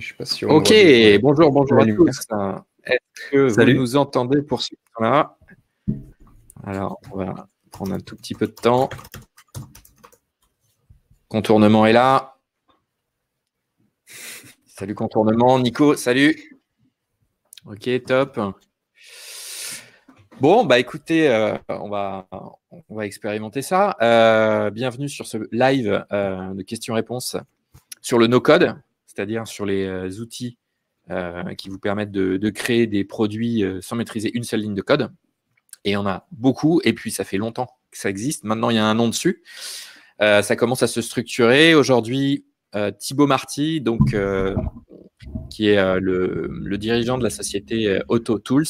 suis pas sûr. Ok, bonjour, bonjour à tous. Est-ce que vous nous entendez pour ce là Alors, on va prendre un tout petit peu de temps. Contournement est là. Salut contournement, Nico, salut. Ok, top. Bon, bah écoutez, euh, on, va, on va expérimenter ça. Euh, bienvenue sur ce live euh, de questions-réponses sur le no-code c'est-à-dire sur les euh, outils euh, qui vous permettent de, créer des produits euh, sans maîtriser une seule ligne de code. Et il y en a beaucoup, et puis ça fait longtemps que ça existe. Maintenant, il y a un nom dessus. ça commence à se structurer. Aujourd'hui, Thibaut Marty, donc, qui est le, dirigeant de la société Auto Tools,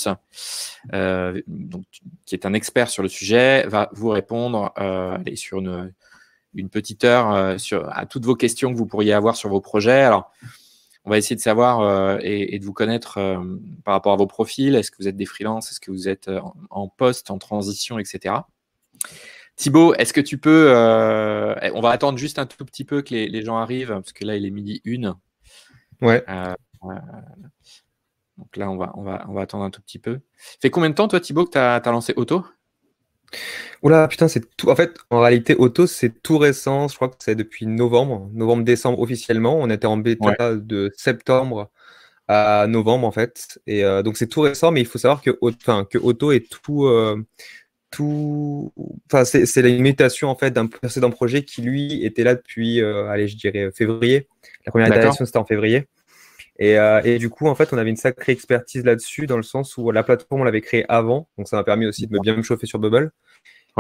donc, qui est un expert sur le sujet, va vous répondre sur une, une petite heure euh, sur, à toutes vos questions que vous pourriez avoir sur vos projets. Alors, on va essayer de savoir euh, et, de vous connaître euh, par rapport à vos profils. Est-ce que vous êtes des freelances Est-ce que vous êtes en, poste, en transition, etc. Thibaut, est-ce que tu peux. on va attendre juste un tout petit peu que les, gens arrivent, parce que là, il est midi une. Ouais. donc là, on va, on, va, on va attendre un tout petit peu. Fait combien de temps, toi, Thibaut, que tu as, lancé Auto Oula, putain, c'est tout. En fait, en réalité, Auto, c'est tout récent. Je crois que c'est depuis novembre, novembre-décembre officiellement. On était en bêta de septembre à novembre, en fait. Et euh, donc, c'est tout récent, mais il faut savoir que, enfin, que Auto est tout. Euh, c'est la limitation en fait d'un précédent projet qui lui était là depuis, euh, allez, je dirais février. La première itération c'était en février. Et, et, du coup, en fait, on avait une sacrée expertise là-dessus, dans le sens où la plateforme, on l'avait créée avant. Donc, ça m'a permis aussi de bien me chauffer sur Bubble.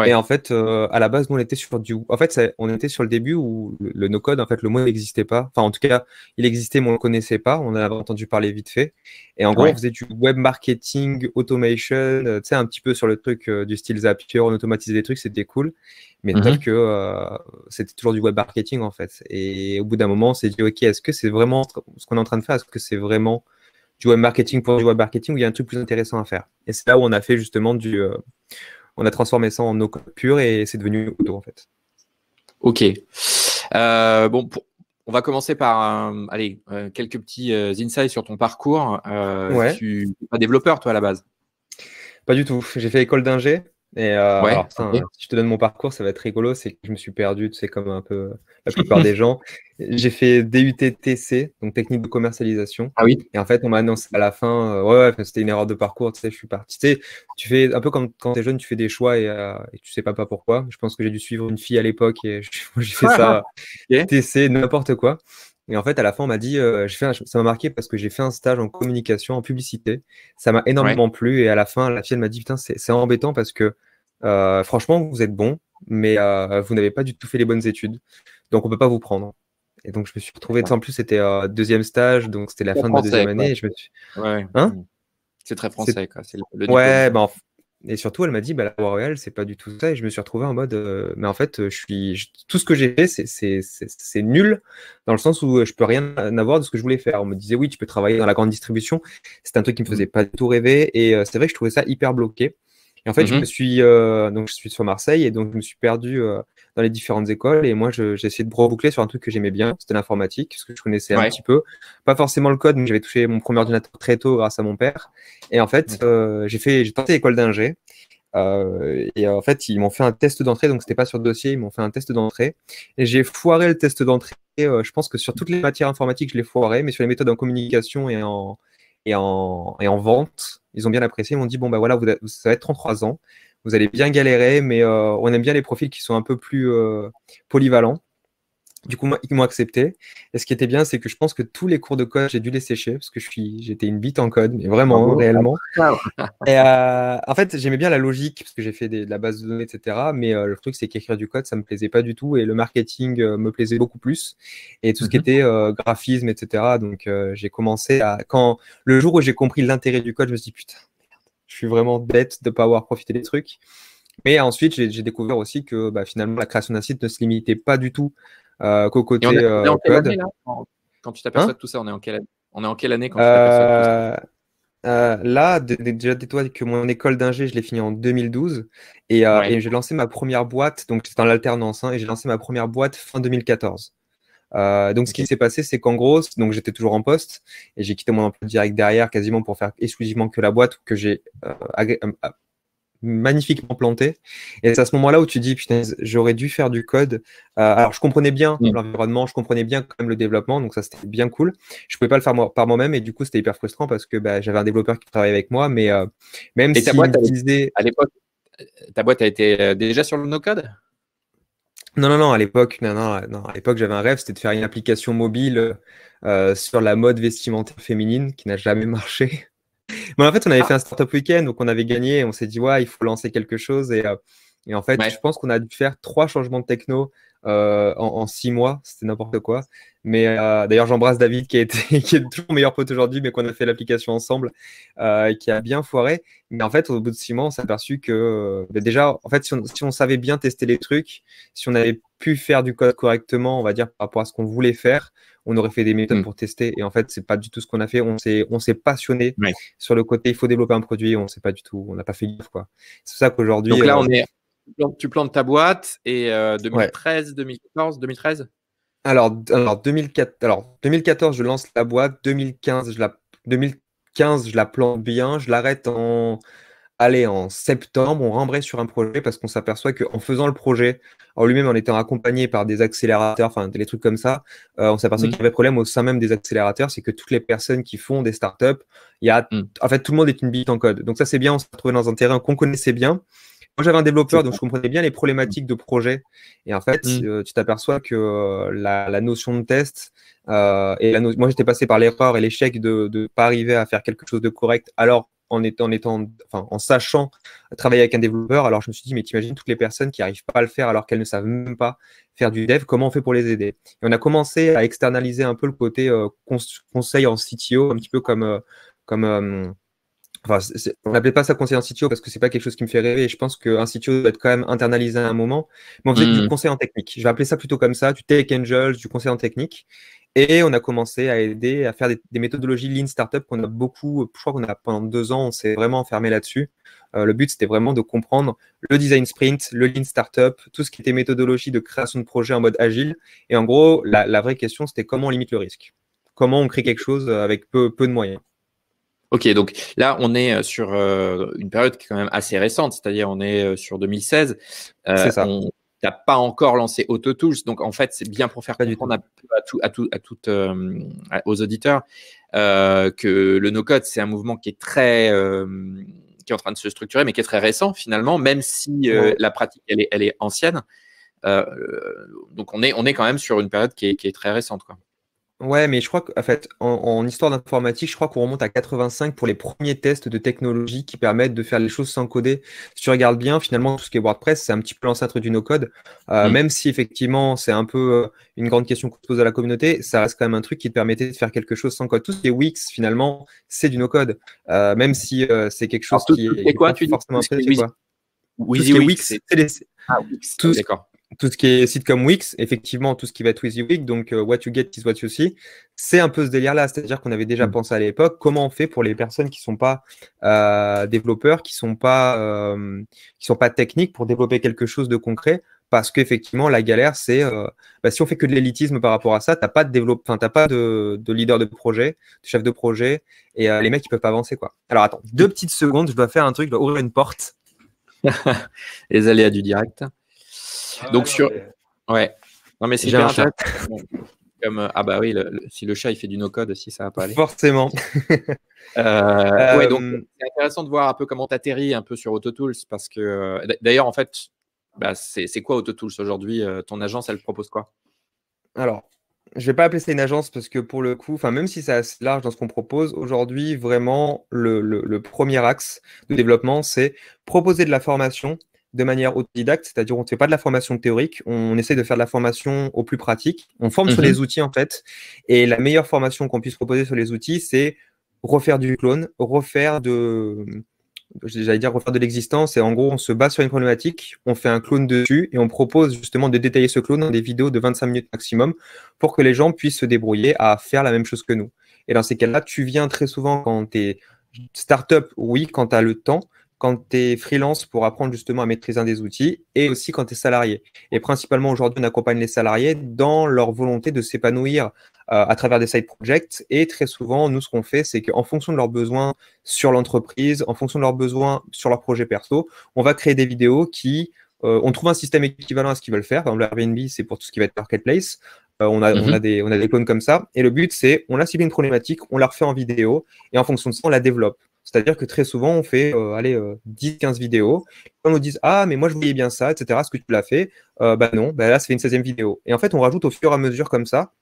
Et en fait, euh, à la base, nous, on était sur du. En fait, on était sur le début où le, no-code, en fait, le mot n'existait pas. Enfin, en tout cas, il existait, mais on ne le connaissait pas. On avait entendu parler vite fait. Et en gros, on faisait du web marketing, automation, euh, tu sais, un petit peu sur le truc euh, du style Zapier, on automatisait des trucs, c'était cool. Mais tel mm-hmm. que c'était toujours du web marketing, en fait. Et au bout d'un moment, on s'est dit, OK, est-ce que c'est vraiment ce qu'on est en train de faire Est-ce que c'est vraiment du web marketing pour du web marketing ou il y a un truc plus intéressant à faire Et c'est là où on a fait justement du on a transformé ça en eau pure et c'est devenu auto en fait. Ok. Euh, bon, on va commencer par euh, euh, quelques petits insights sur ton parcours. Ouais. Tu es pas développeur, toi, à la base Pas du tout. J'ai fait école d'ingé. Et euh, si je te donne mon parcours, ça va être rigolo. C'est que je me suis perdu, tu sais, comme un peu euh, la plupart des gens. J'ai fait DUTTC, donc technique de commercialisation. Ah oui. Et en fait, on m'a annoncé à la fin, euh, ouais, ouais c'était une erreur de parcours, tu sais, je suis parti. Tu fais un peu comme quand, tu t'es jeune, tu fais des choix et, tu sais pas, pas pourquoi. Je pense que j'ai dû suivre une fille à l'époque et j'ai fait ça, TC, n'importe quoi. Et en fait, à la fin, on m'a dit, fait ça m'a marqué parce que j'ai fait un stage en communication, en publicité. Ça m'a énormément plu. Et à la fin, la fille, elle m'a dit, putain, c'est embêtant parce que euh, franchement, vous êtes bon, mais euh, vous n'avez pas du tout fait les bonnes études. Donc, on peut pas vous prendre. Et donc, je me suis retrouvé, en plus, c'était euh, deuxième stage, donc c'était la fin de la deuxième année. je me suis... Hein? c'est très français, quoi. ouais, bah, et surtout, elle m'a dit, bah, la Royale, c'est pas du tout ça. Et je me suis retrouvé en mode, mais en fait, je suis, tout ce que j'ai fait, c'est nul, dans le sens où je peux rien avoir de ce que je voulais faire. On me disait, oui, tu peux travailler dans la grande distribution. C'est un truc qui me mmh. faisait pas tout rêver. Et c'est vrai que je trouvais ça hyper bloqué. Et en fait, je mmh me suis euh, donc je suis sur Marseille et donc je me suis perdu euh, dans les différentes écoles et moi j'ai essayé de reboucler sur un truc que j'aimais bien, c'était l'informatique, ce que je connaissais un petit peu, pas forcément le code, mais j'avais touché mon premier ordinateur très tôt grâce à mon père. Et en fait, euh, j'ai fait j'ai tenté l'école d'ingé. et en fait, ils m'ont fait un test d'entrée, donc c'était pas sur dossier, ils m'ont fait un test d'entrée. Et j'ai foiré le test d'entrée. je pense que sur toutes les matières informatiques, je l'ai foiré, mais sur les méthodes en communication et en, et en, vente. Ils ont bien apprécié. Ils m'ont dit bon, bah voilà, vous, ça va être 33 ans. Vous allez bien galérer, mais euh, on aime bien les profils qui sont un peu plus euh, polyvalents. Du coup, ils m'ont accepté. Et ce qui était bien, c'est que je pense que tous les cours de code, j'ai dû les sécher parce que je suis, j'étais une bite en code, mais vraiment, réellement. et euh, en fait, j'aimais bien la logique parce que j'ai fait de la base de données, etc. Mais euh, le truc, c'est qu'écrire du code, ça me plaisait pas du tout et le marketing euh, me plaisait beaucoup plus et tout ce qui mhm. était graphisme, etc. Donc, j'ai commencé à quand le jour où j'ai compris l'intérêt du code, je me suis dit putain, je suis vraiment bête de ne pas avoir profité des trucs. Mais ensuite, j'ai découvert aussi que bah, finalement, la création d'un site ne se limitait pas du tout quand tu t'aperçois hein de tout ça, on est en quelle année On est en quelle année quand tu t'aperçois euh, euh, là, déjà dis-toi que mon école d'ingé, je l'ai fini en 2012 euh, et, j'ai lancé ma première boîte, donc c'était en alternance, hein, et j'ai lancé ma première boîte fin 2014. donc, ce qui s'est passé, c'est qu'en gros, donc j'étais toujours en poste et j'ai quitté mon emploi direct derrière, quasiment pour faire exclusivement que la boîte que j'ai magnifiquement planté. Et c'est à ce moment-là où tu dis, putain, j'aurais dû faire du code. Euh, alors, je comprenais bien mm. l'environnement, je comprenais bien quand même le développement, donc ça, c'était bien cool. Je pouvais pas le faire par moi-même, et du coup, c'était hyper frustrant parce que bah, j'avais un développeur qui travaillait avec moi, mais euh, même si ta boîte, à l'époque, ta boîte a été euh, déjà sur le no-code non, non, non, à l'époque, non, non, à l'époque, j'avais un rêve, c'était de faire une application mobile sur la mode vestimentaire féminine qui n'a jamais marché en fait, on avait ah. fait un startup week-end, donc on avait gagné. On s'est dit, ouais, il faut lancer quelque chose. Et, euh, en fait, je pense qu'on a dû faire trois changements de techno euh, en, six mois. C'était n'importe quoi. Mais euh, d'ailleurs, j'embrasse David qui, est toujours meilleur pote aujourd'hui, mais qu'on a fait l'application ensemble, qui a bien foiré. Mais en fait, au bout de six mois, on s'est aperçu que bah, déjà, en fait, si on, si on savait bien tester les trucs, si on avait pu faire du code correctement, on va dire par rapport à ce qu'on voulait faire, on aurait fait des méthodes mm. pour tester. Et en fait, c'est pas du tout ce qu'on a fait. On s'est, on s'est passionné sur le côté, il faut développer un produit. On sait pas du tout, on n'a pas fait gaffe, quoi. C'est ça qu'aujourd'hui. Donc là, euh, on est, tu plantes ta boîte et 2013, 2014, 2013 alors, alors, 2004, alors, 2014, je lance la boîte. 2015, je la, 2015, je la plante bien. Je l'arrête en allez, en septembre, on rembraye sur un projet parce qu'on s'aperçoit qu'en faisant le projet, en lui-même, en étant accompagné par des accélérateurs, enfin des trucs comme ça, euh, on s'aperçoit mm. qu'il y avait problème au sein même des accélérateurs, c'est que toutes les personnes qui font des startups, il y a, mm. en fait, tout le monde est une bite en code. Donc ça, c'est bien, on s'est retrouvé dans un terrain qu'on connaissait bien. Moi, j'avais un développeur, donc je comprenais bien les problématiques de projet. Et en fait, mm. euh, tu t'aperçois que euh, la, notion de test, et la moi, j'étais passé par l'erreur et l'échec de ne pas arriver à faire quelque chose de correct, alors en étant, en sachant travailler avec un développeur. Alors je me suis dit, mais t'imagines toutes les personnes qui arrivent pas à le faire alors qu'elles ne savent même pas faire du dev, comment on fait pour les aider Et on a commencé à externaliser un peu le côté euh, conseil en CTO, un petit peu comme, euh, comme euh, on n'appelait pas ça conseil en CTO parce que c'est pas quelque chose qui me fait rêver. Et je pense qu'un CTO doit être quand même internalisé à un moment. Mais on faisait du mmh. conseil en technique. Je vais appeler ça plutôt comme ça, du tech angels, du conseil en technique. Et on a commencé à aider à faire des, méthodologies Lean Startup qu'on a beaucoup, je crois qu'on a pendant deux ans, on s'est vraiment enfermé là-dessus. Euh, le but, c'était vraiment de comprendre le design sprint, le Lean Startup, tout ce qui était méthodologie de création de projet en mode agile. Et en gros, la, vraie question, c'était comment on limite le risque Comment on crée quelque chose avec peu, de moyens Ok, donc là, on est euh, sur euh, une période qui est quand même assez récente, c'est-à-dire on est sur 2016. c'est ça pas encore lancé AutoTools. Donc, en fait, c'est bien pour faire comprendre à, à, tout, à, tout, à tout, euh, aux auditeurs euh, que le no-code, c'est un mouvement qui est très. Euh, qui est en train de se structurer, mais qui est très récent finalement, même si la pratique elle est, ancienne. donc on est, on est quand même sur une période qui est très récente. Quoi. Ouais, mais je crois qu'en fait, en, histoire d'informatique, je crois qu'on remonte à 85 pour les premiers tests de technologie qui permettent de faire les choses sans coder. Si tu regardes bien, finalement, tout ce qui est WordPress, c'est un petit peu l'ancêtre du no-code. Euh, mm. Même si effectivement, c'est un peu euh, une grande question qu'on pose à la communauté, ça reste quand même un truc qui te permettait de faire quelque chose sans code. Tout ce qui est Wix, finalement, c'est du no-code. Euh, même si c'est quelque chose tout, qui est, quoi, tu forcément Wix, c'est les... Ah, Wix, d'accord tout ce qui est site comme Wix, effectivement, tout ce qui va être With donc euh, What You Get is What You See, c'est un peu ce délire-là. C'est-à-dire qu'on avait déjà mm. pensé à l'époque comment on fait pour les personnes qui ne sont pas euh, développeurs, qui ne sont, pas, euh, sont pas techniques pour développer quelque chose de concret. Parce qu'effectivement, la galère, c'est bah, si on fait que de l'élitisme par rapport à ça, tu n'as pas, de, développe... enfin, pas de, leader de projet, de chef de projet, et les mecs, ils peuvent pas avancer. quoi. Alors attends, deux petites secondes, je dois faire un truc, je dois ouvrir une porte. les aléas du direct. Ah donc, sur. Ouais. Non, mais c'est un Comme, euh, ah bah oui, si le chat il fait du no-code aussi, ça va pas aller. Forcément. Euh, ouais, donc euh, c'est intéressant de voir un peu comment tu atterris un peu sur AutoTools parce que d'ailleurs en fait, bah, c'est quoi AutoTools aujourd'hui Ton agence, elle propose quoi Alors, je vais pas appeler ça une agence parce que pour le coup, même si c'est assez large dans ce qu'on propose aujourd'hui, vraiment le, le premier axe de développement, c'est proposer de la formation de manière autodidacte, c'est-à-dire on ne fait pas de la formation théorique, on essaie de faire de la formation au plus pratique, on forme sur mhm. les outils en fait, et la meilleure formation qu'on puisse proposer sur les outils, c'est refaire du clone, refaire de, j'allais dire refaire de l'existence, et en gros on se base sur une problématique, on fait un clone dessus, et on propose justement de détailler ce clone dans des vidéos de 25 minutes maximum, pour que les gens puissent se débrouiller à faire la même chose que nous. Et dans ces cas-là, tu viens très souvent quand tu es startup, oui, quand tu as le temps, quand tu es freelance pour apprendre justement à maîtriser un des outils et aussi quand tu es salarié. Et principalement aujourd'hui, on accompagne les salariés dans leur volonté de s'épanouir euh, à travers des side projects. Et très souvent, nous, ce qu'on fait, c'est qu'en fonction de leurs besoins sur l'entreprise, en fonction de leurs besoins sur leurs projets perso, on va créer des vidéos qui. Euh, on trouve un système équivalent à ce qu'ils veulent faire. Par exemple, Airbnb, c'est pour tout ce qui va être marketplace. Euh, on, mhm. a, des, on a des clones comme ça. Et le but, c'est on a ciblé une problématique, on la refait en vidéo, et en fonction de ça, on la développe. C'est-à-dire que très souvent, on fait euh, allez, 10-15 euh, vidéos. On nous dit Ah, mais moi, je voyais bien ça, etc. Est-ce que tu l'as fait Ben Bah non, bah, là, c'est une 16e vidéo. Et en fait, on rajoute au fur et à mesure comme ça.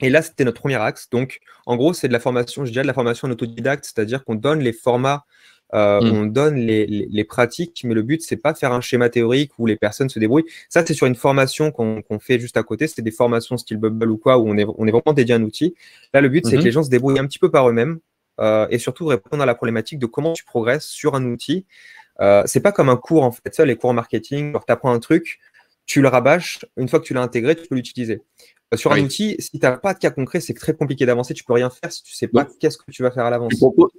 Et là, c'était notre premier axe. Donc, en gros, c'est de la formation, je dirais de la formation en autodidacte, c'est-à-dire qu'on donne les formats, mm. on donne les, pratiques, mais le but, c'est pas faire un schéma théorique où les personnes se débrouillent. Ça, c'est sur une formation qu'on fait juste à côté. C'est des formations style Bubble ou quoi, où on est, vraiment dédié à un outil. Là, le but, c'est que mm-hmm. les gens se débrouillent un petit peu par eux-mêmes euh, et surtout répondre à la problématique de comment tu progresses sur un outil. Ce euh, c'est pas comme un cours en fait, ça, les cours en marketing, tu apprends un truc, tu le rabâches, une fois que tu l'as intégré, tu peux l'utiliser. Euh, sur un outil, si tu n'as pas de cas concret, c'est très compliqué d'avancer, tu peux rien faire si tu ne sais pas qu'est-ce que tu vas faire à l'avance.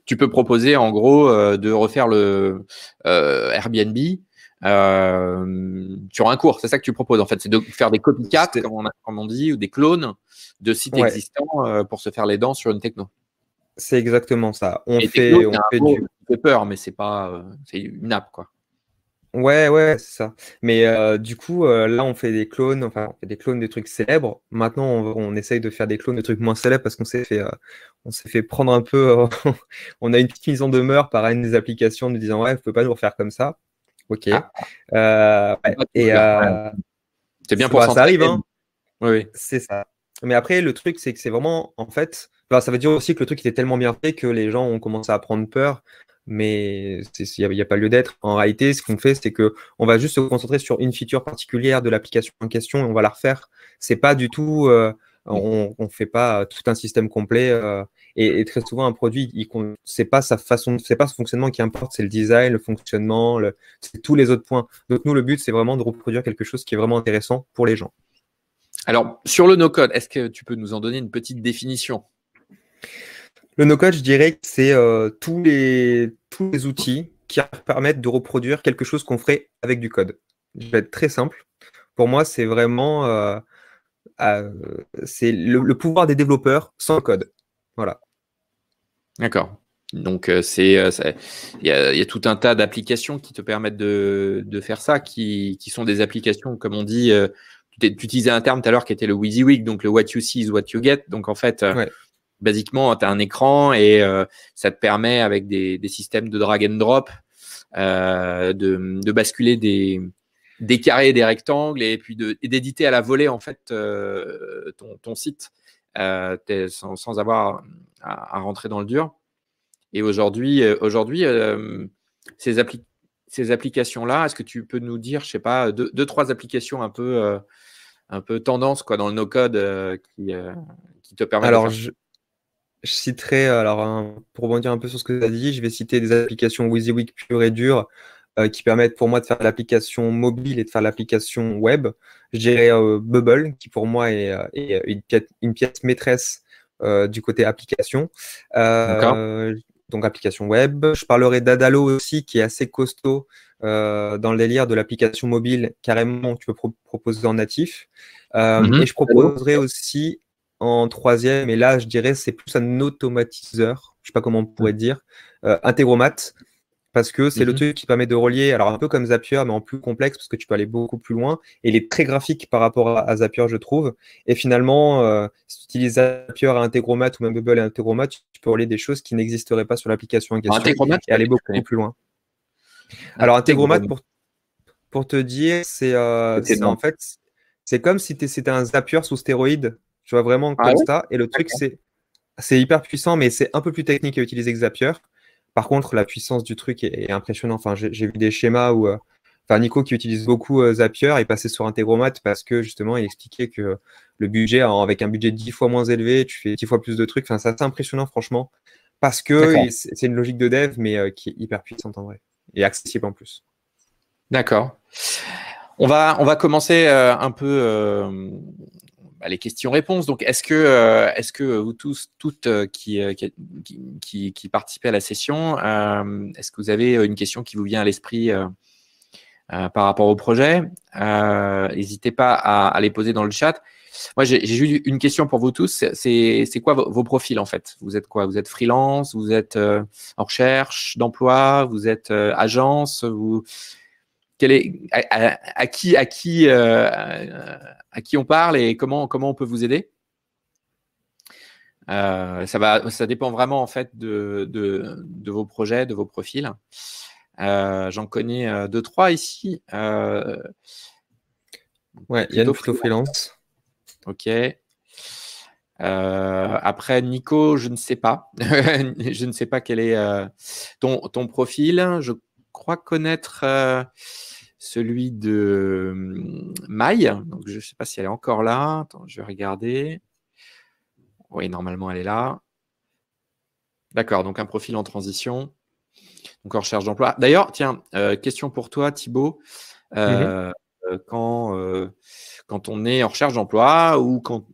Tu, peux proposer en gros de refaire le Airbnb. sur un cours. C'est ça que tu proposes en fait, c'est de faire des copycats, comme on, dit, ou des clones de sites existants pour se faire les dents sur une techno. C'est exactement ça. On fait, on fait du... peur, mais c'est pas, euh, c'est une app quoi. Ouais, ouais, c'est ça. Mais euh, du coup, euh, là, on fait des clones, enfin, on fait des clones de trucs célèbres. Maintenant, on, essaye de faire des clones de trucs moins célèbres parce qu'on s'est fait, on s'est fait prendre un peu. on a une petite mise en demeure par une des applications nous disant ouais, ne peut pas nous refaire comme ça. Ok. Ah. et c'est bien bah, pour ça ça. arrive. Hein. oui. C'est ça. Mais après, le truc, c'est que c'est vraiment, en fait, bah, ça veut dire aussi que le truc était tellement bien fait que les gens ont commencé à prendre peur, mais il n'y a, pas lieu d'être. En réalité, ce qu'on fait, c'est qu'on va juste se concentrer sur une feature particulière de l'application en question et on va la refaire. C'est pas du tout. Euh, on ne fait pas tout un système complet euh, et, très souvent un produit c'est pas sa façon c'est pas ce fonctionnement qui importe c'est le design le fonctionnement c'est tous les autres points donc nous le but c'est vraiment de reproduire quelque chose qui est vraiment intéressant pour les gens alors sur le no code est-ce que tu peux nous en donner une petite définition le no-code, je dirais que c'est euh, tous, les, tous les outils qui permettent de reproduire quelque chose qu'on ferait avec du code. Je vais être très simple. Pour moi, c'est vraiment euh, euh, c'est le, pouvoir des développeurs sans code. Voilà. D'accord. Donc, c'est il y, a tout un tas d'applications qui te permettent de, faire ça, qui, sont des applications, comme on dit, tu utilisais un terme tout à l'heure qui était le WYSIWYG, donc le What You See is What You Get. Donc, en fait, basiquement, tu as un écran et euh, ça te permet, avec des, systèmes de drag and drop, euh, de, basculer des, des carrés, des rectangles et puis d'éditer à la volée en fait euh, ton, site sans, avoir à, rentrer dans le dur. Et aujourd'hui, ces, ces applications-là, est-ce que tu peux nous dire, je sais pas, deux, trois applications un peu, un peu tendance quoi, dans le no-code qui, qui te permettent. Alors, je citerai, euh, alors pour rebondir un peu sur ce que tu as dit, je vais citer des applications WYSIWYG pure et dure euh, qui permettent pour moi de faire l'application mobile et de faire l'application web. Je dirais euh, Bubble, qui pour moi est, une, pièce, maîtresse du côté application. donc application web. Je parlerai d'Adalo aussi, qui est assez costaud dans le délire de l'application mobile. Carrément, tu peux proposer en natif. Mhm. Et je proposerai aussi en troisième, et là, je dirais, c'est plus un automatiseur, je ne sais pas comment on pourrait dire, euh, intégromat parce que c'est le mhm. truc qui permet de relier, alors un peu comme Zapier, mais en plus complexe, parce que tu peux aller beaucoup plus loin, et il est très graphique par rapport à, Zapier, je trouve. Et finalement, euh, si tu utilises Zapier à Integromat ou même Bubble à Integromat, tu, peux relier des choses qui n'existeraient pas sur l'application en et aller beaucoup plus loin. Ah, alors Integromat, pour, te dire, c'est euh, en fait, c'est comme si c'était un Zapier sous stéroïde tu vois vraiment ah comme ça. Et le truc, c'est, c'est hyper puissant, mais c'est un peu plus technique à utiliser que Zapier. Par contre, la puissance du truc est, impressionnante. Enfin, j'ai vu des schémas où. Euh, enfin, Nico qui utilise beaucoup euh, Zapier est passé sur Integromat parce que justement il expliquait que le budget, avec un budget dix fois moins élevé, tu fais dix fois plus de trucs. Enfin, ça c'est impressionnant franchement parce que c'est une logique de dev mais euh, qui est hyper puissante en vrai et accessible en plus. D'accord. On va, on va commencer un peu bah, les questions-réponses. Donc, est-ce que, euh, est-ce que vous tous, toutes euh, euh, qui, qui, participez à la session, est-ce que vous avez une question qui vous vient à l'esprit par rapport au projet N'hésitez pas à, les poser dans le chat. Moi, j'ai juste une question pour vous tous. C'est quoi vos, profils en fait Vous êtes quoi Vous êtes freelance Vous êtes en recherche d'emploi Vous êtes agence à, qui, à, qui, euh, à qui on parle et comment, comment on peut vous aider euh, ça, va, ça dépend vraiment en fait de, vos projets, de vos profils. Euh, j'en connais deux, trois ici. ouais, Yann Plutôt Freelance. Ok. après, Nico, je ne sais pas. je ne sais pas quel est ton, profil. Je crois connaître celui de mmh, Maille, Donc, je ne sais pas si elle est encore là. Attends, je vais regarder. Oui, normalement, elle est là. D'accord, donc un profil en transition, donc en recherche d'emploi. D'ailleurs, tiens, euh, question pour toi, Thibaut. Euh, mm-hmm. euh, quand, on est en recherche d'emploi ou quand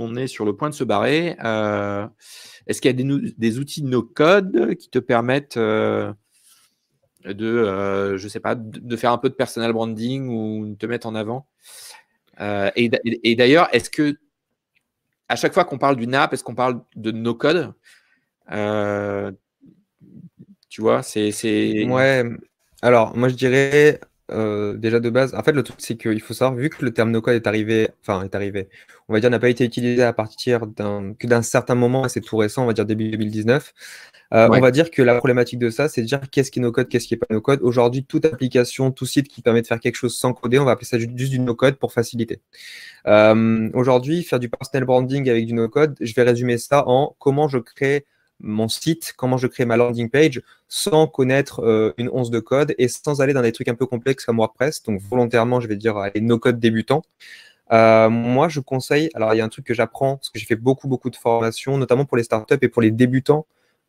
on est sur le point de se barrer, est-ce qu'il y a des, outils outils no-code qui te permettent de, euh, je sais pas, de, faire un peu de personal branding ou de te mettre en avant. Euh, et, d'ailleurs, est-ce que à chaque fois qu'on parle d'une app, est-ce qu'on parle de no code euh, Tu vois, c'est. Ouais. Alors, moi, je dirais euh, déjà de base, en fait, le truc, c'est qu'il faut savoir, vu que le terme no-code est arrivé, enfin, est arrivé, on va dire, n'a pas été utilisé à partir d'un, que d'un certain moment, c'est tout récent, on va dire début 2019. Euh, on va dire que la problématique de ça, c'est de dire qu'est-ce qui est no-code, qu'est-ce qui n'est pas no-code. Aujourd'hui, toute application, tout site qui permet de faire quelque chose sans coder, on va appeler ça juste du no-code pour faciliter. Euh, aujourd'hui, faire du personal branding avec du no-code, je vais résumer ça en comment je crée mon site, comment je crée ma landing page sans connaître euh, une once de code et sans aller dans des trucs un peu complexes comme WordPress. Donc volontairement, je vais dire allez, euh, no code débutant. Euh, moi, je conseille, alors il y a un truc que j'apprends, parce que j'ai fait beaucoup, beaucoup de formations, notamment pour les startups et pour les débutants,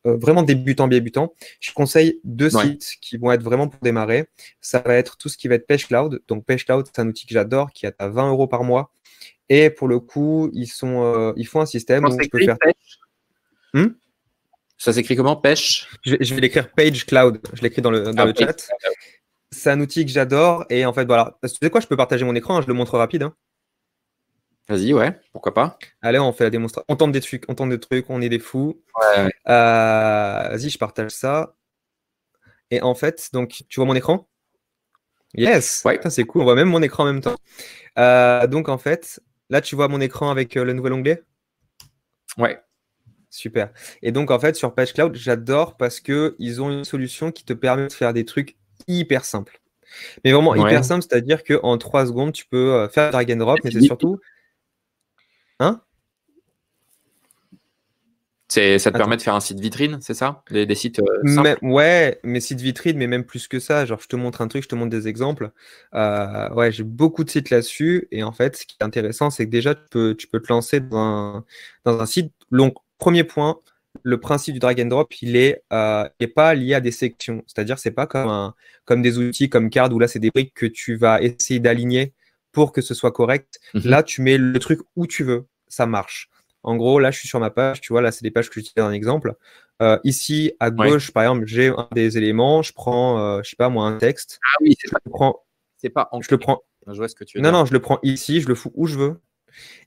vraiment débutants, débutants. Je conseille deux sites qui vont être vraiment pour démarrer. Ça va être tout ce qui va être Cloud Donc Cloud c'est un outil que j'adore, qui est à 20 euros par mois. Et pour le coup, ils, sont, ils font un système je peux faire... Ça s'écrit comment Pêche je, vais, l'écrire Page Cloud. Je l'écris dans le, dans ah, le chat. C'est un outil que j'adore. Et en fait, voilà. tu sais quoi, je peux partager mon écran, hein, je le montre rapide. Hein. Vas-y, ouais, pourquoi pas. Allez, on fait la démonstration. On tente des trucs, on tente des trucs, on est des fous. Euh, vas-y, je partage ça. Et en fait, donc, tu vois mon écran Yes Ouais. C'est cool, on voit même mon écran en même temps. Euh, donc, en fait, là, tu vois mon écran avec euh, le nouvel onglet Ouais. Super. Et donc, en fait, sur Page Cloud, j'adore parce qu'ils ont une solution qui te permet de faire des trucs hyper simples. Mais vraiment hyper simple, c'est-à-dire qu'en trois secondes, tu peux euh, faire drag and drop, mais c'est surtout. Hein c'est, ça te permet de faire un site vitrine, c'est ça des, sites euh, Ouais, mais sites vitrine, mais même plus que ça. Genre, je te montre un truc, je te montre des exemples. Euh, ouais, j'ai beaucoup de sites là-dessus. Et en fait, ce qui est intéressant, c'est que déjà, tu peux, tu peux te lancer dans dans un site long, premier point, le principe du drag and drop, il n'est euh, pas lié à des sections. C'est-à-dire, c'est pas comme, comme des outils comme Card où là, c'est des briques que tu vas essayer d'aligner pour que ce soit correct. Mhm. Là, tu mets le truc où tu veux, ça marche. En gros, là, je suis sur ma page, tu vois, là, c'est des pages que j'utilise un exemple. Euh, ici, à gauche, par exemple, j'ai un des éléments, je prends, je euh, je sais pas moi, un texte. Ah oui, c'est pas. Prends... Je le prends. Je ce que tu Non, non, je le prends ici, je le fous où je veux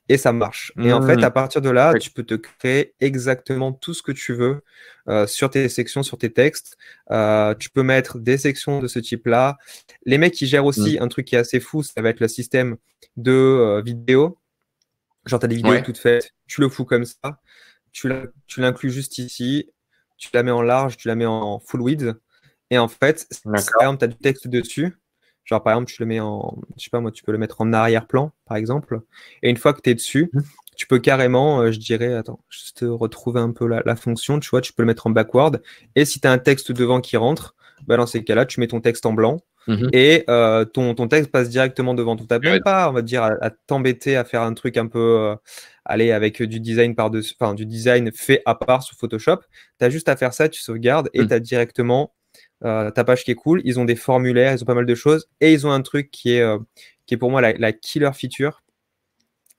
et ça marche. Et en fait, mmh. à partir de là, tu peux te créer exactement tout ce que tu veux euh, sur tes sections, sur tes textes. Euh, tu peux mettre des sections de ce type-là. Les mecs qui gèrent aussi mmh. un truc qui est assez fou, ça va être le système de euh, vidéo. Genre, tu as des vidéos toutes faites, tu le fous comme ça, tu l'inclus juste ici, tu la mets en large, tu la mets en full width. Et en fait, tu as du texte dessus par exemple, tu le mets en, je sais pas moi, tu peux le mettre en arrière-plan, par exemple. Et une fois que tu es dessus, mhm. tu peux carrément, euh, je dirais, attends, juste retrouver un peu la, fonction, tu vois, tu peux le mettre en backward. Et si tu as un texte devant qui rentre, bah, dans ces cas-là, tu mets ton texte en blanc. Mhm. Et euh, ton, texte passe directement devant tout Tu n'as pas, on va dire, à, t'embêter à faire un truc un peu, euh, aller avec du design par dessus, enfin, du design fait à part sous Photoshop. Tu as juste à faire ça, tu sauvegardes et mhm. tu as directement euh, ta page qui est cool, ils ont des formulaires, ils ont pas mal de choses, et ils ont un truc qui est, euh, qui est pour moi la, killer feature,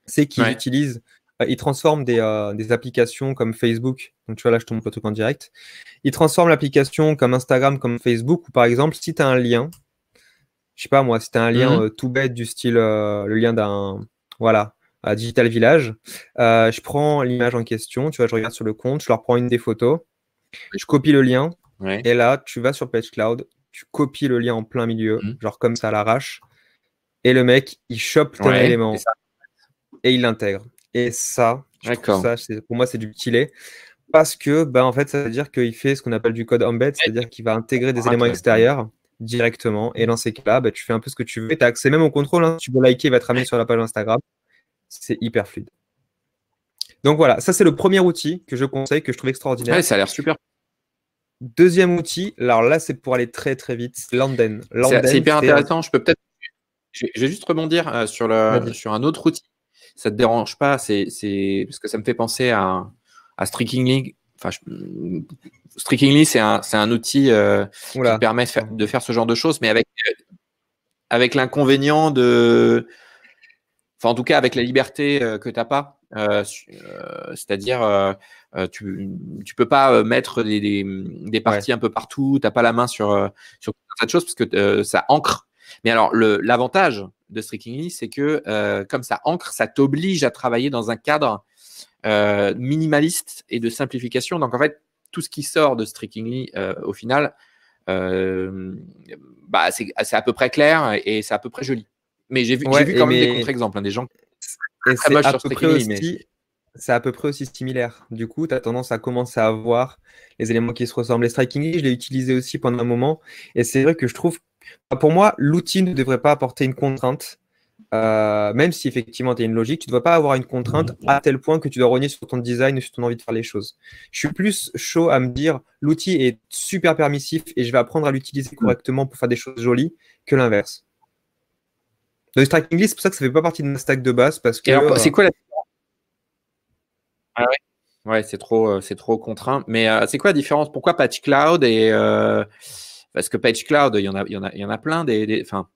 c'est qu'ils utilisent, euh, ils transforment des, applications comme Facebook, donc tu vois là je tombe le truc en direct, ils transforment l'application comme Instagram, comme Facebook, ou par exemple si tu as un lien, je sais pas moi, si tu un lien mhm. tout bête du style le lien d'un, voilà, à Digital Village, je prends l'image en question, tu vois, je regarde sur le compte, je leur prends une des photos, je copie le lien, et là, tu vas sur Page Cloud, tu copies le lien en plein milieu, mhm. genre comme ça à l'arrache, et le mec, il chope ton élément et, il l'intègre. Et ça, ça pour moi, c'est du petit Parce que, ben en fait, ça veut dire qu'il fait ce qu'on appelle du code embed, c'est-à-dire qu'il va intégrer des ah, éléments extérieurs directement. Et dans ces cas-là, bah, tu fais un peu ce que tu veux. Tu as accès même au contrôle. Hein. Tu peux liker, il va te ramener sur la page Instagram. C'est hyper fluide. Donc voilà, ça c'est le premier outil que je conseille, que je trouve extraordinaire. ça a l'air super Deuxième outil, alors là, c'est pour aller très très vite, Landen. Landen c'est hyper intéressant. Je peux peut-être. Je vais juste rebondir euh, sur, le, sur un autre outil. Ça ne te dérange pas, c'est, parce que ça me fait penser à, à League. Enfin, c'est un, outil euh, qui permet de faire, ce genre de choses, mais avec, euh, avec l'inconvénient de. Enfin, en tout cas, avec la liberté que tu n'as pas. c'est-à-dire euh, tu tu peux pas euh, mettre des, parties un peu partout, t'as pas la main sur euh, sur parce que ça ancre. Mais alors l'avantage de Strikingly, c'est que comme ça ancre, ça t'oblige à travailler dans un cadre minimaliste et de simplification. Donc en fait, tout ce qui sort de Strikingly au final, bah c'est à peu près clair et c'est à peu près joli. Mais j'ai vu, vu quand même des contre-exemples, hein, des gens et c'est sur peu c'est à peu près aussi similaire. Du coup, tu as tendance à commencer à avoir les éléments qui se ressemblent. Les striking list, je l'ai utilisé aussi pendant un moment. Et c'est vrai que je trouve, pour moi, l'outil ne devrait pas apporter une contrainte. Euh, même si effectivement tu as une logique, tu ne dois pas avoir une contrainte à tel point que tu dois rogner sur ton design ou sur ton envie de faire les choses. Je suis plus chaud à me dire l'outil est super permissif et je vais apprendre à l'utiliser correctement pour faire des choses jolies que l'inverse. Le striking list, c'est pour ça que ça ne fait pas partie de ma stack de base. parce que. C'est euh, quoi la ah ouais. c'est trop, euh, c'est trop contraint. Mais euh, c'est quoi la différence Pourquoi Patch Cloud et euh, parce que Patch Cloud, il y en a, en a, il y en a plein des, enfin,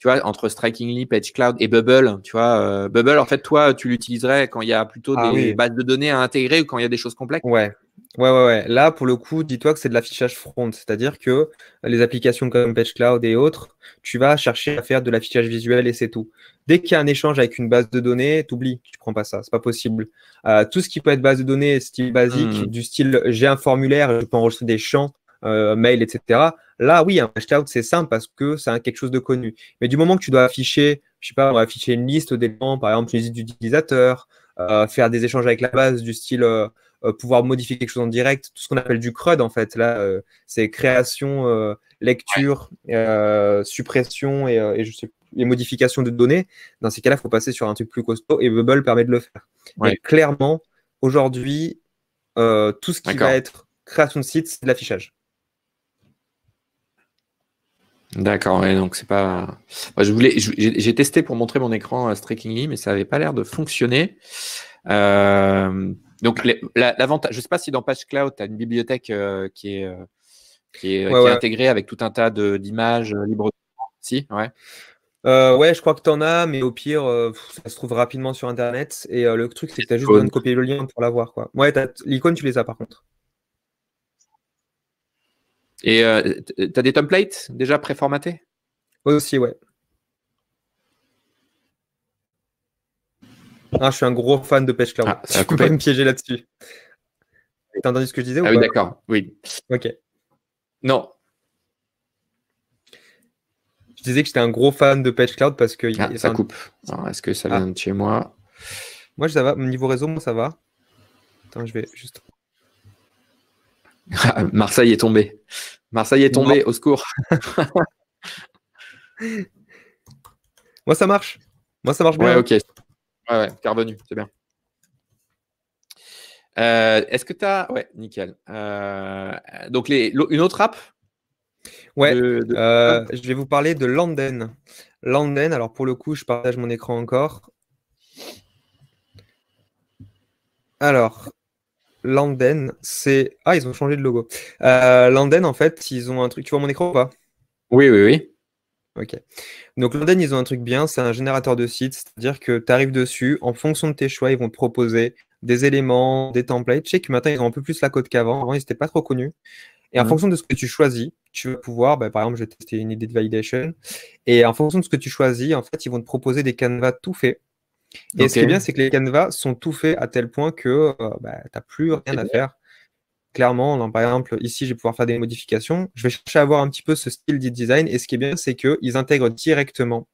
tu vois, entre Strikingly, Patch Cloud et Bubble, tu vois, Bubble, en fait, toi, tu l'utiliserais quand il y a plutôt ah des bases de données à intégrer ou quand il y a des choses complexes. Ouais, Ouais, ouais, ouais. Là, pour le coup, dis-toi que c'est de l'affichage front, c'est-à-dire que les applications comme PageCloud et autres, tu vas chercher à faire de l'affichage visuel et c'est tout. Dès qu'il y a un échange avec une base de données, t'oublies, tu prends pas ça, c'est pas possible. Euh, tout ce qui peut être base de données, style basique, hmm. du style j'ai un formulaire, je peux enregistrer des champs, euh, mail, etc. Là, oui, un PageCloud, c'est simple parce que c'est quelque chose de connu. Mais du moment que tu dois afficher, je sais pas, afficher une liste d'éléments, par exemple, une liste d'utilisateurs, euh, faire des échanges avec la base du style euh, pouvoir modifier quelque chose en direct, tout ce qu'on appelle du CRUD en fait. Là, euh, c'est création, euh, lecture, suppression et, et les modifications de données, dans ces cas-là, il faut passer sur un truc plus costaud et Bubble permet de le faire. mais clairement, aujourd'hui, tout ce qui va être création de site, c'est de l'affichage. D'accord, Et donc c'est pas. je voulais, j'ai testé pour montrer mon écran Strikingly, mais ça n'avait pas l'air de fonctionner. Euh... Donc, l'avantage, je ne sais pas si dans Page Cloud, tu as une bibliothèque euh, qui est, euh, qui intégrée avec tout un tas d'images euh, libres. Si, ouais. ouais, je crois que tu en as, mais au pire, ça se trouve rapidement sur Internet. Et le truc, c'est que tu as juste besoin de copier le lien pour l'avoir. Quoi. Ouais, l'icône, tu les as par contre. Et tu as des templates déjà préformatés Aussi, ouais. Ah, je suis un gros fan de Pêche Cloud. ne tu peux pas me piéger là-dessus. as entendu ce que je disais Ah oui, d'accord. Oui. Ok. Non. Je disais que j'étais un gros fan de PageCloud Cloud parce que. Ah, ça coupe. Est-ce que ça ah. vient de chez moi Moi, ça va. Niveau réseau, moi, ça va. Attends, je vais juste. Ah, Marseille est tombé. Marseille est tombé. au secours. moi, ça marche. Moi, ça marche bien. Ouais, ok. Ouais, ouais, revenu, c'est bien. Euh, est-ce que tu as. Ouais, nickel. Euh, donc, les... une autre app Ouais, euh, ah. je vais vous parler de Landen. Landen, alors pour le coup, je partage mon écran encore. Alors, Landen, c'est. Ah, ils ont changé de logo. Landen, en fait, ils ont un truc. Tu vois mon écran ou pas Oui, oui, oui. Ok. Donc London, ils ont un truc bien, c'est un générateur de sites, c'est-à-dire que tu arrives dessus, en fonction de tes choix, ils vont te proposer des éléments, des templates. Je sais que maintenant, ils ont un peu plus la cote qu'avant. Avant, ils n'étaient pas trop connus. Et en mmh. fonction de ce que tu choisis, tu vas pouvoir, bah, par exemple, je vais tester une idée de validation. Et en fonction de ce que tu choisis, en fait, ils vont te proposer des canevas tout faits. Et ce qui est bien, c'est que les canevas sont tout faits à tel point que euh, bah, tu n'as plus rien à faire clairement, par exemple, ici, je vais pouvoir faire des modifications. Je vais chercher à avoir un petit peu ce style de design. Et ce qui est bien, c'est qu'ils intègrent directement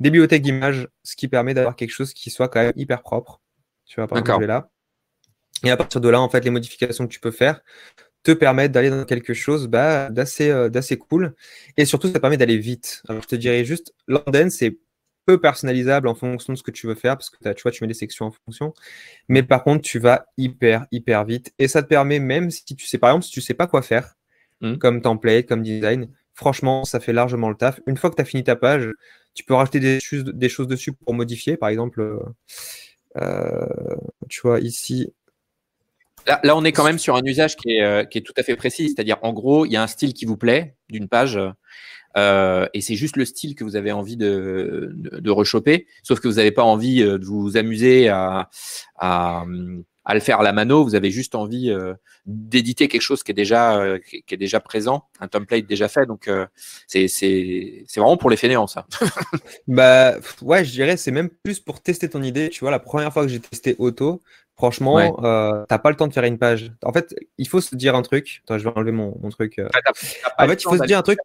des bibliothèques d'images, ce qui permet d'avoir quelque chose qui soit quand même hyper propre. Tu vas par exemple, là. Et à partir de là, en fait, les modifications que tu peux faire te permettent d'aller dans quelque chose bah, d'assez euh, cool. Et surtout, ça permet d'aller vite. Alors, je te dirais juste, Landen, c'est peu personnalisable en fonction de ce que tu veux faire, parce que as, tu vois, tu mets des sections en fonction. Mais par contre, tu vas hyper, hyper vite. Et ça te permet, même si tu sais, par exemple, si tu sais pas quoi faire, hmm. comme template, comme design, franchement, ça fait largement le taf. Une fois que tu as fini ta page, tu peux rajouter des, choses, des choses dessus pour modifier. Par exemple, euh, euh, tu vois, ici, Là, on est quand même sur un usage qui est, euh, qui est tout à fait précis. C'est-à-dire, en gros, il y a un style qui vous plaît d'une page. Euh, et c'est juste le style que vous avez envie de, de, de rechoper, sauf que vous n'avez pas envie euh, de vous amuser à, à, à, le faire à la mano, vous avez juste envie euh, d'éditer quelque chose qui est, déjà, qui est déjà présent, un template déjà fait. Donc c'est vraiment pour les fainéants, ça. bah ouais, je dirais, c'est même plus pour tester ton idée. Tu vois, la première fois que j'ai testé auto, Franchement, euh, t'as pas le temps de faire une page. En fait, il faut se dire un truc. Attends, je vais enlever mon, mon truc. Ah, en fait, il faut se dire un truc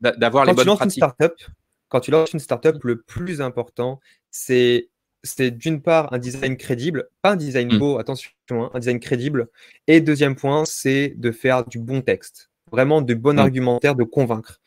d'avoir quand tu lances une startup, le plus important, c'est c'est d'une part un design crédible, pas un design mm. beau, attention, hein, un design crédible. Et deuxième point, c'est de faire du bon texte, vraiment du bon mm. argumentaire, de convaincre.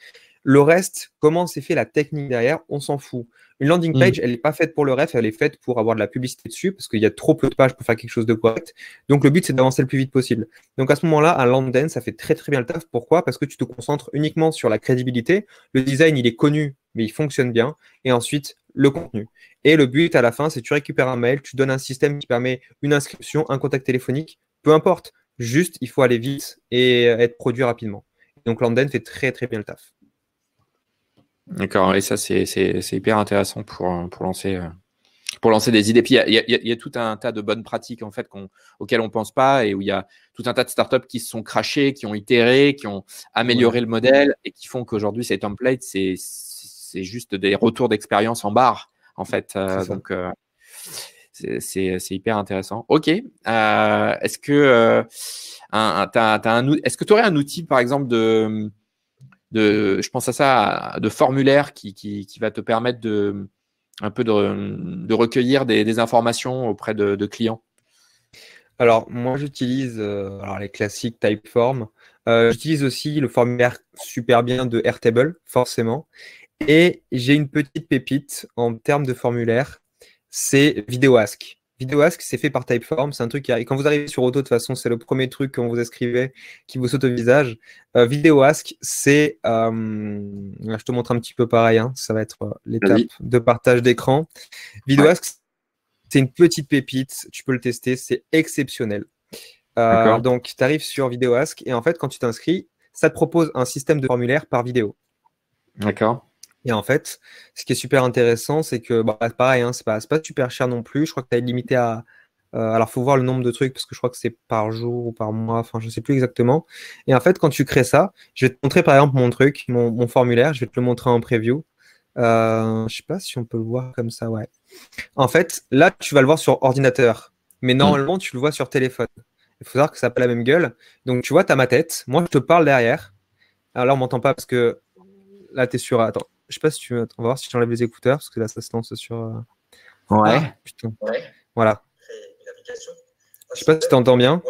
Le reste, comment c'est fait la technique derrière, on s'en fout. Une landing mm. page, elle n'est pas faite pour le ref, elle est faite pour avoir de la publicité dessus, parce qu'il y a trop peu de pages pour faire quelque chose de correct. Donc le but, c'est d'avancer le plus vite possible. Donc à ce moment-là, un landing, ça fait très très bien le taf. Pourquoi Parce que tu te concentres uniquement sur la crédibilité. Le design, il est connu, mais il fonctionne bien. Et ensuite, le contenu. Et le but à la fin, c'est tu récupères un mail, tu donnes un système qui permet une inscription, un contact téléphonique, peu importe. Juste, il faut aller vite et euh, être produit rapidement. Donc Landen fait très très bien le taf. D'accord, et ça c'est hyper intéressant pour, euh, pour lancer euh, pour lancer des idées. Puis il y, a, tout un tas de bonnes pratiques en fait qu'on auxquelles on ne pense pas et où il y a tout un tas de startups qui se sont crachées, qui ont itéré, qui ont amélioré le modèle et qui font qu'aujourd'hui ces templates c'est juste des retours d'expérience en barre en fait. Euh, donc c'est hyper intéressant. Ok, est-ce que un est-ce que tu aurais un outil par exemple de je pense à ça, de formulaire qui, va te permettre de un peu de, recueillir des, informations auprès de, clients Alors moi j'utilise euh, les classiques Typeform. Euh, j'utilise aussi le formulaire super bien de Airtable, forcément. Et j'ai une petite pépite en termes de formulaire, c'est VideoAsk. VideoAsk, c'est fait par Typeform. C'est un truc qui arrive. quand vous arrivez sur Auto, de toute façon, c'est le premier truc qu'on vous inscrivait qui vous saute au visage. Euh, VideoAsk, c'est. Euh, je te montre un petit peu pareil. Hein. Ça va être euh, l'étape de partage d'écran. VideoAsk, c'est une petite pépite. Tu peux le tester. C'est exceptionnel. donc, tu arrives sur VideoAsk et en fait, quand tu t'inscris, ça te propose un système de formulaire par vidéo. D'accord. Et en fait, ce qui est super intéressant, c'est que, bah, pareil, hein, c'est pas, super cher non plus. Je crois que tu as limité à. Euh, alors, faut voir le nombre de trucs parce que je crois que c'est par jour ou par mois, enfin, je sais plus exactement. Et en fait, quand tu crées ça, je vais te montrer par exemple mon truc, mon, formulaire, je vais te le montrer en preview. Euh, je sais pas si on peut le voir comme ça, ouais. En fait, là, tu vas le voir sur ordinateur, mais mmh. normalement, tu le vois sur téléphone. Il faut savoir que ça n'a pas la même gueule. Donc, tu vois, tu as ma tête. Moi, je te parle derrière. Alors là, on m'entend pas parce que là, tu es sur. Attends je ne sais pas si tu veux. On va voir si tu enlèves les écouteurs, parce que là, ça se lance sur. Euh, ah, ouais. putain. Voilà. Je sais pas si tu entends bien.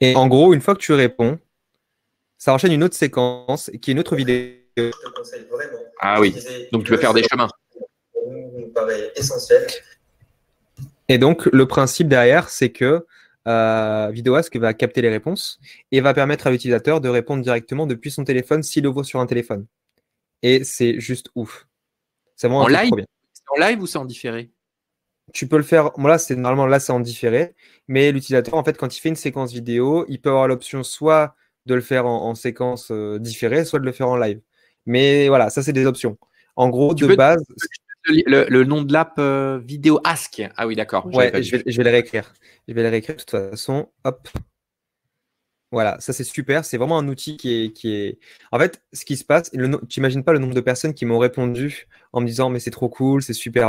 Et en gros, une fois que tu réponds, ça enchaîne une autre séquence qui est une autre vidéo. Ah oui. Donc tu peux faire des chemins. Essentiel. Et donc le principe derrière, c'est que euh, vidéo Ask va capter les réponses et va permettre à l'utilisateur de répondre directement depuis son téléphone s'il voit sur un téléphone. Et c'est juste ouf. C'est vraiment en live, trop bien. en live ou c'est en différé Tu peux le faire. là, c'est normalement là, c'est en différé. Mais l'utilisateur, en fait, quand il fait une séquence vidéo, il peut avoir l'option soit de le faire en, séquence euh, différée, soit de le faire en live. Mais voilà, ça, c'est des options. En gros, de base le, nom de l'app euh, vidéo Ask. Ah oui, d'accord. Ouais, je vais, je le réécrire. Je vais le réécrire de toute façon. Hop. Voilà, ça c'est super. C'est vraiment un outil qui est, qui est. En fait, ce qui se passe, tu imagines pas le nombre de personnes qui m'ont répondu en me disant mais c'est trop cool, c'est super